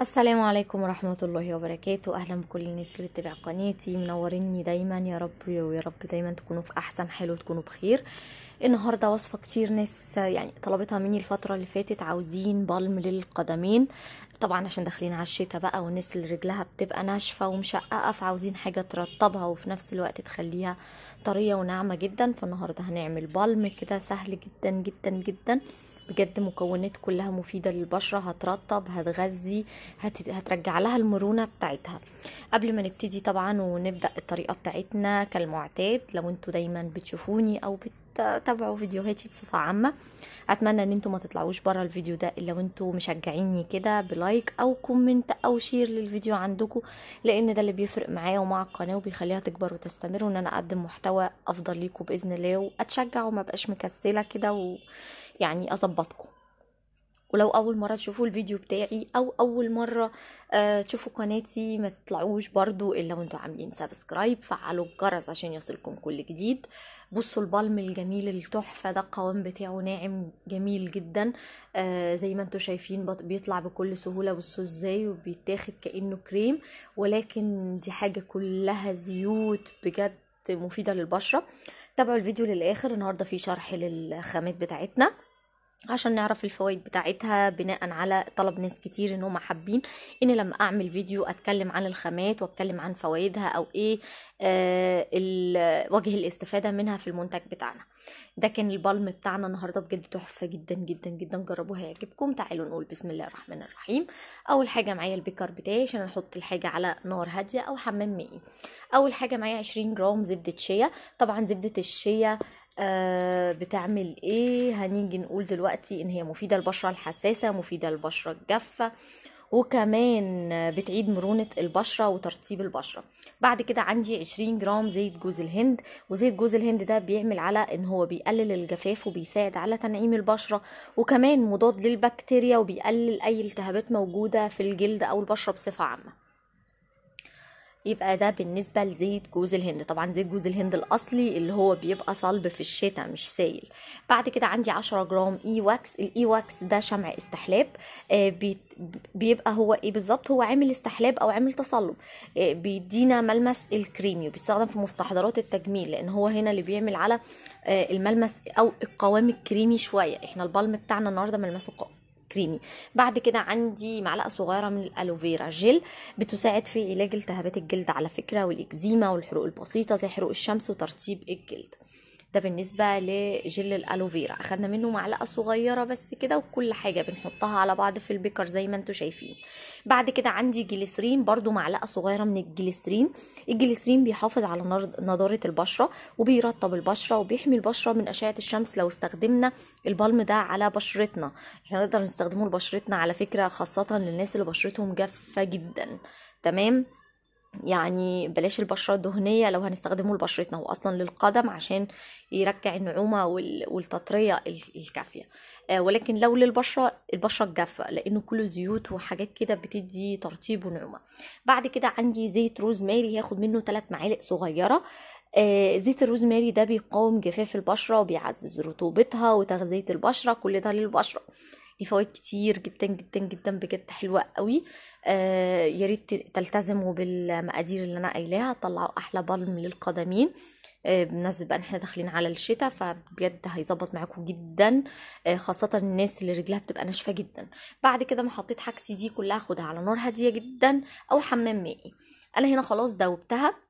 السلام عليكم ورحمة الله وبركاته أهلا بكل الناس اللي بتتابع قناتي منوريني دايما يا رب ويا رب دايما تكونوا في أحسن حال وتكونوا بخير النهاردة وصفة كتير ناس يعني طلبتها مني الفترة اللي فاتت عاوزين بالم للقدمين طبعا عشان داخلين على الشتا بقى والناس اللي رجلها بتبقى ناشفة ومشققة فعاوزين حاجة ترطبها وفي نفس الوقت تخليها طرية وناعمة جدا فالنهاردة هنعمل بالم كده سهل جدا جدا جدا بجد مكونات كلها مفيده للبشره هترطب هتغذي هت... هترجع لها المرونه بتاعتها قبل ما نبتدي طبعا ونبدا الطريقه بتاعتنا كالمعتاد لو انتوا دايما بتشوفوني او بت تابعوا فيديوهاتي بصفة عامة اتمنى ان انتم ما تطلعوش برا الفيديو ده الا وانتم مشجعيني كده بلايك او كومنت او شير للفيديو عندكم لان ده اللي بيفرق معايا ومع القناه وبيخليها تكبر وتستمر وان انا اقدم محتوى افضل ليكم باذن الله واتشجع وما بقاش مكسله كده ويعني اظبطكم ولو اول مره تشوفوا الفيديو بتاعي او اول مره آه، تشوفوا قناتي ما تطلعوش برضو الا وانتم عاملين سبسكرايب فعلوا الجرس عشان يصلكم كل جديد بصوا البلم الجميل التحفه ده القوام بتاعه ناعم جميل جدا آه، زي ما انتم شايفين بيطلع بكل سهوله بصوا ازاي وبيتاخد كانه كريم ولكن دي حاجه كلها زيوت بجد مفيده للبشره تابعوا الفيديو للاخر النهارده في شرح للخامات بتاعتنا عشان نعرف الفوائد بتاعتها بناء على طلب ناس كتير ان هم حابين ان لما اعمل فيديو اتكلم عن الخامات واتكلم عن فوائدها او ايه آه وجه الاستفاده منها في المنتج بتاعنا ده كان البلم بتاعنا النهارده بجد تحفه جدا جدا جدا جربوه هيعجبكم تعالوا نقول بسم الله الرحمن الرحيم اول حاجه معايا البيكر بتاعي عشان احط الحاجه على نار هاديه او حمام مائي اول حاجه معايا 20 جرام زبده شيا طبعا زبده الشيا آه آه، بتعمل ايه هنيجي نقول دلوقتي ان هي مفيدة للبشرة الحساسة مفيدة للبشرة الجافة وكمان بتعيد مرونة البشرة وترطيب البشرة بعد كده عندي 20 جرام زيت جوز الهند وزيت جوز الهند ده بيعمل على ان هو بيقلل الجفاف وبيساعد على تنعيم البشرة وكمان مضاد للبكتيريا وبيقلل اي التهابات موجودة في الجلد او البشرة بصفة عامة يبقى ده بالنسبه لزيت جوز الهند طبعا زيت جوز الهند الاصلي اللي هو بيبقى صلب في الشتاء مش سايل بعد كده عندي 10 جرام اي واكس الاي واكس ده شمع استحلاب آه، بيبقى هو ايه بالظبط هو عامل استحلاب او عامل تصلب آه، بيدينا ملمس الكريمي وبيستخدم في مستحضرات التجميل لان هو هنا اللي بيعمل على آه، الملمس او القوام الكريمي شويه احنا البالم بتاعنا النهارده ملمسه كريمي بعد كده عندي معلقه صغيره من الالوفيرا جيل بتساعد في علاج التهابات الجلد على فكره والاكزيما والحروق البسيطه زي حروق الشمس وترطيب الجلد ده بالنسبة لجل الالوفيرا اخدنا منه معلقة صغيرة بس كده وكل حاجة بنحطها على بعض في البيكر زي ما انتوا شايفين بعد كده عندي جليسرين برضو معلقة صغيرة من الجليسرين الجليسرين بيحافظ على نضارة البشرة وبيرطب البشرة وبيحمي البشرة من اشعة الشمس لو استخدمنا البلم ده على بشرتنا احنا نقدر نستخدمه لبشرتنا على فكرة خاصة للناس اللي بشرتهم جافة جدا تمام يعني بلاش البشرة الدهنية لو هنستخدمه لبشرتنا هو أصلا للقدم عشان يرجع النعومة والتطرية الكافية آه، ولكن لو للبشرة البشرة الجافة لأنه كله زيوت وحاجات كده بتدي ترطيب ونعومة بعد كده عندي زيت روزماري هاخد منه ثلاث معالق صغيرة آه، زيت الروزماري ده بيقاوم جفاف البشرة وبيعزز رطوبتها وتغذية البشرة كل ده للبشرة دي فوائد كتير جدا جدا جدا بجد حلوه قوي آه يا ريت تلتزموا بالمقادير اللي انا قايلاها طلعوا احلى بالم للقدمين بنسبة آه، بمناسبة بقى احنا داخلين على الشتاء فبجد هيظبط معاكم جدا آه، خاصة الناس اللي رجلها بتبقى ناشفة جدا بعد كده ما حطيت حاجتي دي كلها خدها على نار هادية جدا او حمام مائي انا هنا خلاص دوبتها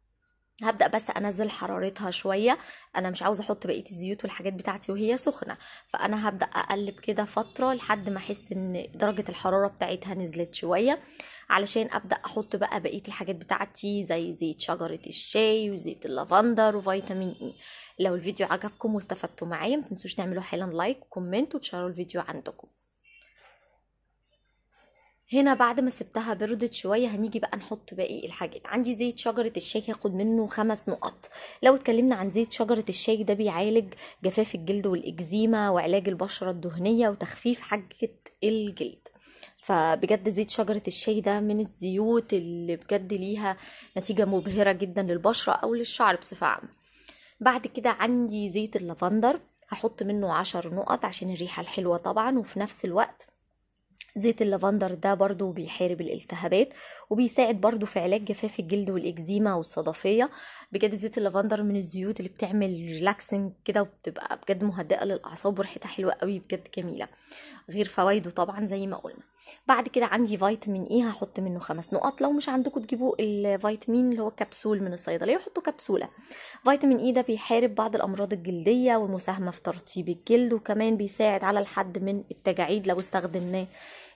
هبدأ بس أنزل حرارتها شوية أنا مش عاوزة أحط بقية الزيوت والحاجات بتاعتي وهي سخنة فأنا هبدأ أقلب كده فترة لحد ما أحس إن درجة الحرارة بتاعتها نزلت شوية علشان أبدأ أحط بقى بقية الحاجات بتاعتي زي زيت شجرة الشاي وزيت اللافندر وفيتامين إي e. لو الفيديو عجبكم واستفدتوا معايا متنسوش تعملوا حالا لايك وكومنت وتشاروا الفيديو عندكم هنا بعد ما سبتها بردت شويه هنيجي بقى نحط باقي الحاجات عندي زيت شجره الشاي هاخد منه خمس نقط لو اتكلمنا عن زيت شجره الشاي ده بيعالج جفاف الجلد والاكزيما وعلاج البشره الدهنيه وتخفيف حاجه الجلد فبجد زيت شجرة الشاي ده من الزيوت اللي بجد ليها نتيجة مبهرة جدا للبشرة أو للشعر بصفة عامة بعد كده عندي زيت اللافندر هحط منه عشر نقط عشان الريحة الحلوة طبعا وفي نفس الوقت زيت اللافندر ده برضو بيحارب الالتهابات وبيساعد برضو في علاج جفاف الجلد والاكزيما والصدفية بجد زيت اللافندر من الزيوت اللي بتعمل ريلاكسنج كده وبتبقى بجد مهدئة للاعصاب وريحتها حلوة قوي بجد جميلة غير فوائده طبعا زي ما قلنا بعد كده عندي فيتامين اي e، هحط منه خمس نقط لو مش عندكم تجيبوا الفيتامين اللي هو كبسول من الصيدليه وحطوا كبسوله فيتامين اي e ده بيحارب بعض الامراض الجلديه والمساهمه في ترطيب الجلد وكمان بيساعد على الحد من التجاعيد لو استخدمناه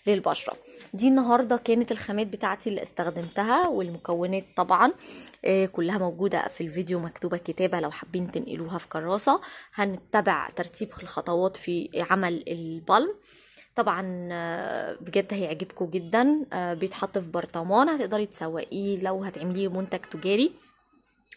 للبشره دي النهارده كانت الخامات بتاعتي اللي استخدمتها والمكونات طبعا آه، كلها موجوده في الفيديو مكتوبه كتابه لو حابين تنقلوها في كراسه هنتبع ترتيب الخطوات في عمل البلم طبعا آه، بجد هيعجبكم جدا آه، بيتحط في برطمان هتقدري تسوقيه لو هتعمليه منتج تجاري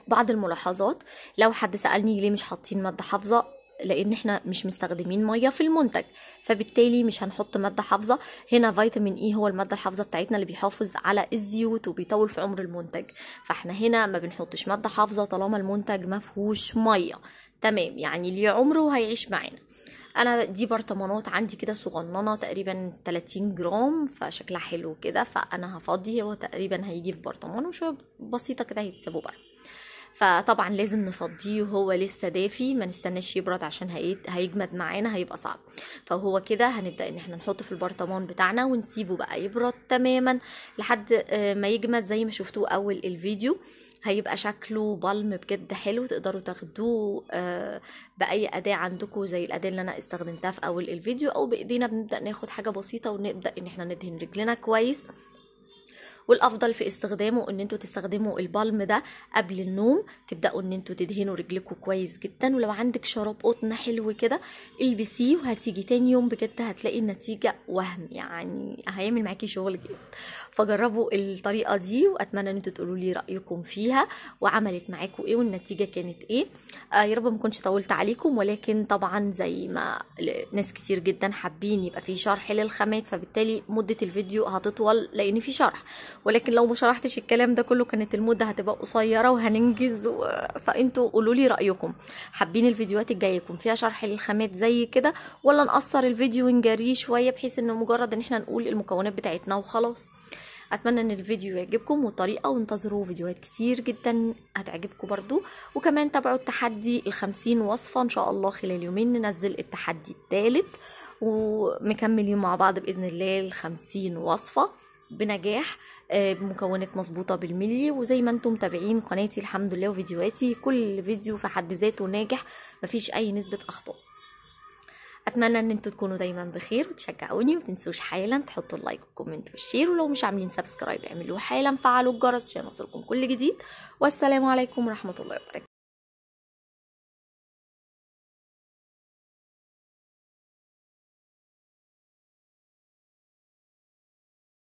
بعض الملاحظات لو حد سالني ليه مش حاطين ماده حافظه لان احنا مش مستخدمين ميه في المنتج فبالتالي مش هنحط ماده حافظه هنا فيتامين اي e هو الماده الحافظه بتاعتنا اللي بيحافظ على الزيوت وبيطول في عمر المنتج فاحنا هنا ما بنحطش ماده حافظه طالما المنتج ما فيهوش ميه تمام يعني ليه عمره وهيعيش معانا انا دي برطمانات عندي كده صغننه تقريبا 30 جرام فشكلها حلو كده فانا هفضي هو تقريبا هيجي في برطمان وشويه بسيطه كده هيتسابوا بره فطبعا لازم نفضيه وهو لسه دافي ما نستناش يبرد عشان هيجمد معانا هيبقى صعب فهو كده هنبدا ان احنا نحطه في البرطمان بتاعنا ونسيبه بقى يبرد تماما لحد آه، ما يجمد زي ما شفتوه اول الفيديو هيبقى شكله بلم بجد حلو تقدروا تاخدوه آه، باي اداه عندكم زي الاداه اللي انا استخدمتها في اول الفيديو او بايدينا بنبدا ناخد حاجه بسيطه ونبدا ان احنا ندهن رجلنا كويس والافضل في استخدامه ان انتوا تستخدموا البالم ده قبل النوم تبداوا ان انتوا تدهنوا رجلكم كويس جدا ولو عندك شراب قطن حلو كده البسيه وهتيجي تاني يوم بجد هتلاقي النتيجه وهم يعني هيعمل معاكي شغل جدا فجربوا الطريقه دي واتمنى ان انتوا تقولوا لي رايكم فيها وعملت معاكم ايه والنتيجه كانت ايه آه يا رب ما كنتش طولت عليكم ولكن طبعا زي ما ناس كتير جدا حابين يبقى في شرح للخامات فبالتالي مده الفيديو هتطول لان في شرح ولكن لو مشرحتش شرحتش الكلام ده كله كانت المده هتبقى قصيره وهننجز و... فانتوا قولوا لي رايكم حابين الفيديوهات الجايه يكون فيها شرح للخامات زي كده ولا نقصر الفيديو ونجريه شويه بحيث انه مجرد ان احنا نقول المكونات بتاعتنا وخلاص اتمنى ان الفيديو يعجبكم والطريقه وانتظروا فيديوهات كتير جدا هتعجبكم برضو وكمان تابعوا التحدي ال50 وصفه ان شاء الله خلال يومين ننزل التحدي الثالث ومكملين مع بعض باذن الله ال50 وصفه بنجاح آه، بمكونات مظبوطه بالملي وزي ما انتم متابعين قناتي الحمد لله وفيديوهاتي كل فيديو في حد ذاته ناجح مفيش اي نسبه اخطاء اتمنى ان انتم تكونوا دايما بخير وتشجعوني ومتنسوش حالا تحطوا اللايك والكومنت والشير ولو مش عاملين سبسكرايب اعملوه حالا فعلوا الجرس عشان يوصلكم كل جديد والسلام عليكم ورحمه الله وبركاته